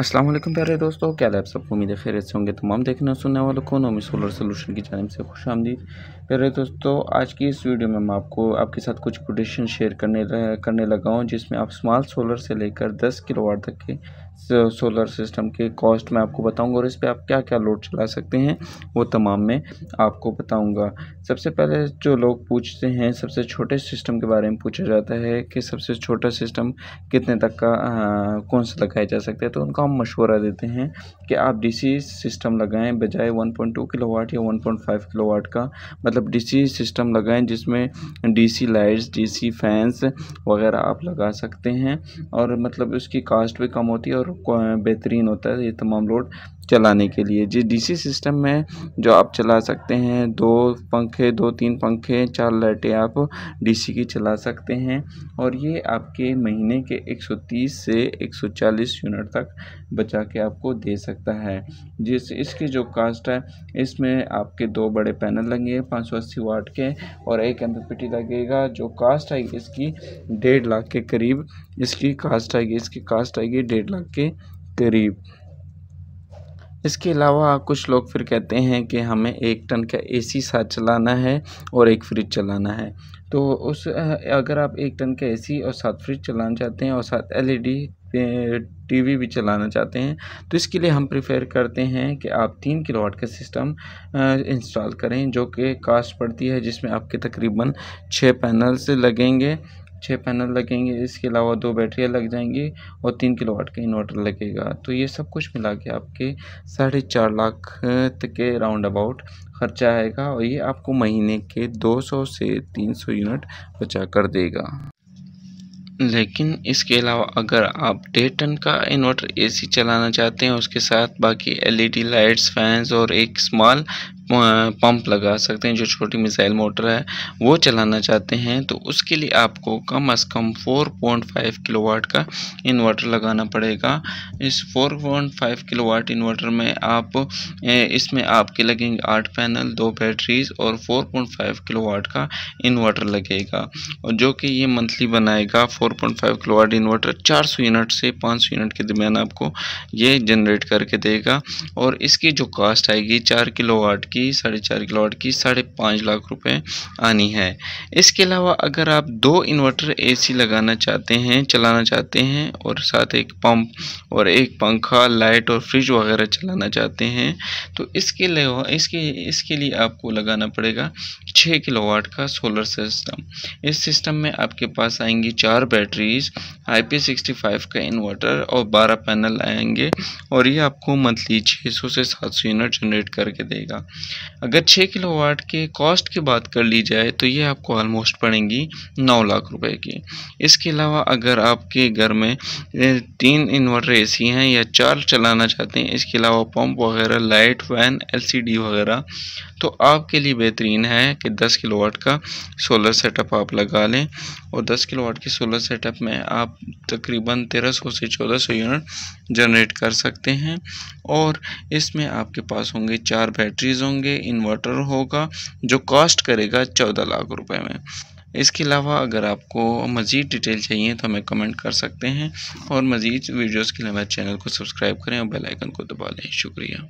असलम प्यारे दोस्तों क्या आप सबको उम्मीद है फेरे से होंगे तमाम देखने और सुनने वालों को नोमी सोलर सोलूशन की जानब से खुश आमदीद प्यारे दोस्तों आज की इस वीडियो में मैं आपको आपके साथ कुछ कोटेशन शेयर करने करने लगा हूँ जिसमें आप स्मॉल सोलर से लेकर 10 किलोवाट तक के सोलर सिस्टम के कॉस्ट मैं आपको बताऊंगा और इस पर आप क्या क्या लोड चला सकते हैं वो तमाम मैं आपको बताऊंगा सबसे पहले जो लोग पूछते हैं सबसे छोटे सिस्टम के बारे में पूछा जाता है कि सबसे छोटा सिस्टम कितने तक का आ, कौन सा लगाया जा सकता है तो उनको हम मशवरा देते हैं कि आप डीसी सिस्टम लगाएं बजाय 1.2 किलोवाट या 1.5 किलोवाट का मतलब डी सिस्टम लगाएँ जिसमें सी लाइट्स डी फैंस वगैरह आप लगा सकते हैं और मतलब उसकी कास्ट भी कम होती है और बेहतरीन होता है ये तमाम लोड चलाने के लिए जिस डीसी सिस्टम में जो आप चला सकते हैं दो पंखे दो तीन पंखे चार लाइटें आप डीसी की चला सकते हैं और ये आपके महीने के 130 से 140 यूनिट तक बचा के आपको दे सकता है जिस इसकी जो कास्ट है इसमें आपके दो बड़े पैनल लगेंगे पाँच वाट के और एक एम लगेगा जो कास्ट आएगी इसकी डेढ़ लाख के करीब इसकी कास्ट आएगी इसकी कास्ट आएगी डेढ़ लाख के करीब इसके अलावा कुछ लोग फिर कहते हैं कि हमें एक टन का एसी साथ चलाना है और एक फ्रिज चलाना है तो उस अगर आप एक टन का एसी और साथ फ्रिज चलाना चाहते हैं और साथ e एलईडी टीवी भी चलाना चाहते हैं तो इसके लिए हम प्रेफर करते हैं कि आप तीन किलोवाट का सिस्टम इंस्टॉल करें जो कि कास्ट पड़ती है जिसमें आपके तकरीबन छः पैनल्स लगेंगे छः पैनल लगेंगे इसके अलावा दो बैटरियाँ लग जाएंगी और तीन किलो वाट का इन्वर्टर लगेगा तो ये सब कुछ मिला के आपके साढ़े चार लाख तक के राउंड अबाउट खर्चा आएगा और ये आपको महीने के 200 से 300 यूनिट बचा कर देगा लेकिन इसके अलावा अगर आप डेढ़ टन का इन्वर्टर एसी चलाना चाहते हैं उसके साथ बाकी एलईडी लाइट्स फैंस और एक स्मॉल पंप लगा सकते हैं जो छोटी मिसाइल मोटर है वो चलाना चाहते हैं तो उसके लिए आपको कम अज़ कम 4.5 किलोवाट का इन्वर्टर लगाना पड़ेगा इस 4.5 किलोवाट इन्वर्टर में आप इसमें आपके लगेंगे आठ पैनल दो बैटरीज और 4.5 किलोवाट का इन्वर्टर लगेगा और जो कि ये मंथली बनाएगा 4.5 किलोवाट इन्वर्टर चार यूनिट से पाँच यूनिट के दरमियान आपको ये जनरेट करके देगा और इसकी जो कास्ट आएगी चार किलोवाट की की साढ़े चार किलोवाट की साढ़े पाँच लाख रुपए आनी है इसके अलावा अगर आप दो इन्वर्टर एसी लगाना चाहते हैं चलाना चाहते हैं और साथ एक पंप और एक पंखा लाइट और फ्रिज वगैरह चलाना चाहते हैं तो इसके लिए इसके इसके लिए आपको लगाना पड़ेगा छः किलोवाट का सोलर सिस्टम इस सिस्टम में आपके पास आएंगी चार बैटरीज आई फाइव का इन्वर्टर और बारह पैनल आएंगे और ये आपको मंथली छः सौ से सात सौ यूनिट जनरेट करके देगा अगर छः किलोवाट के कॉस्ट की बात कर ली जाए तो ये आपको ऑलमोस्ट पड़ेंगी नौ लाख रुपए की इसके अलावा अगर आपके घर में तीन इन्वर्टर ए हैं या चार चलाना चाहते हैं इसके अलावा पंप वगैरह लाइट वैन एल वगैरह तो आपके लिए बेहतरीन है कि किलो वाट का सोलर सेटअप आप लगा लें और किलो वाट के सोलर सेटअप में आप तकरीबन तेरह सौ से चौदह सौ यूनिट जनरेट कर सकते हैं और इसमें आपके पास होंगे चार बैटरीज होंगे इन्वर्टर होगा जो कॉस्ट करेगा चौदह लाख रुपए में इसके अलावा अगर आपको मज़ीद डिटेल चाहिए तो हमें कमेंट कर सकते हैं और मज़ीद वीडियोज़ के लिए हमारे चैनल को सब्सक्राइब करें और बेल आइकन को दबा लें शुक्रिया